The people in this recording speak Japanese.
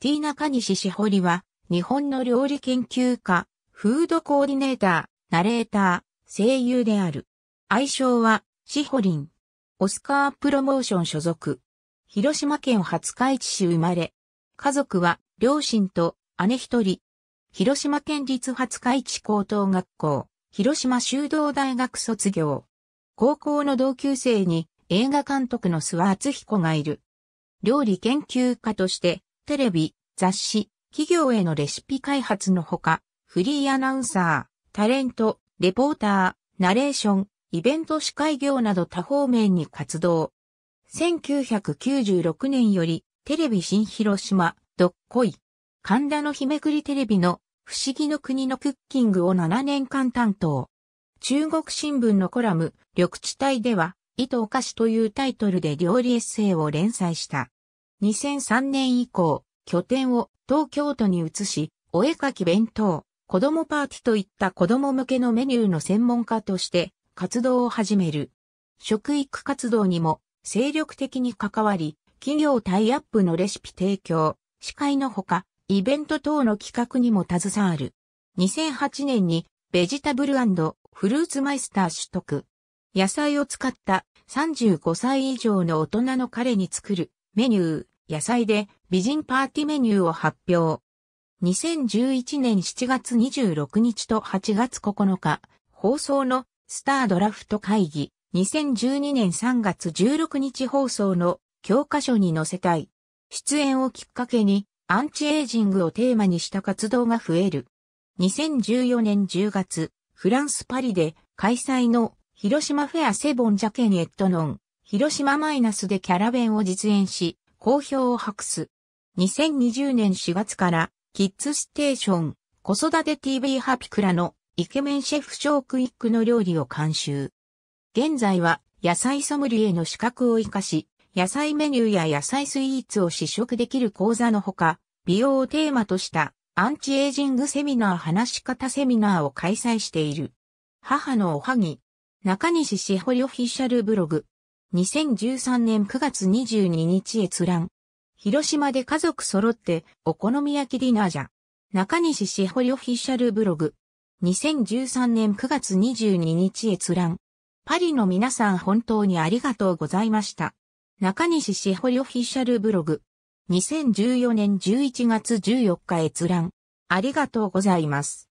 ティーナカニシシホリは、日本の料理研究家、フードコーディネーター、ナレーター、声優である。愛称は、シホリン。オスカープロモーション所属。広島県初日地市生まれ。家族は、両親と姉一人。広島県立初日地高等学校、広島修道大学卒業。高校の同級生に映画監督の諏訪敦彦がいる。料理研究家としてテレビ、雑誌、企業へのレシピ開発のほか、フリーアナウンサー、タレント、レポーター、ナレーション、イベント司会業など多方面に活動。1996年より、テレビ新広島、どっこい。神田の日めくりテレビの、不思議の国のクッキングを7年間担当。中国新聞のコラム、緑地帯では、糸お菓子というタイトルで料理エッセイを連載した。2003年以降、拠点を東京都に移し、お絵かき弁当、子供パーティーといった子供向けのメニューの専門家として活動を始める。食育活動にも精力的に関わり、企業タイアップのレシピ提供、司会のほか、イベント等の企画にも携わる。2008年にベジタブルフルーツマイスター取得。野菜を使った35歳以上の大人の彼に作るメニュー、野菜で美人パーティメニューを発表。2011年7月26日と8月9日、放送のスタードラフト会議。2012年3月16日放送の教科書に載せたい。出演をきっかけにアンチエイジングをテーマにした活動が増える。2014年10月、フランスパリで開催の広島フェアセボンジャケンエットノン広島マイナスでキャラ弁を実演し、好評を博す。2020年4月から、キッズステーション、子育て TV ハピクラのイケメンシェフショークイックの料理を監修。現在は野菜ソムリエの資格を活かし、野菜メニューや野菜スイーツを試食できる講座のほか、美容をテーマとしたアンチエイジングセミナー話し方セミナーを開催している。母のおはぎ。中西志保オフィシャルブログ。2013年9月22日閲覧。広島で家族揃って、お好み焼きディナーじゃ。中西しほりオフィシャルブログ。2013年9月22日閲覧。パリの皆さん本当にありがとうございました。中西しほりオフィシャルブログ。2014年11月14日閲覧。ありがとうございます。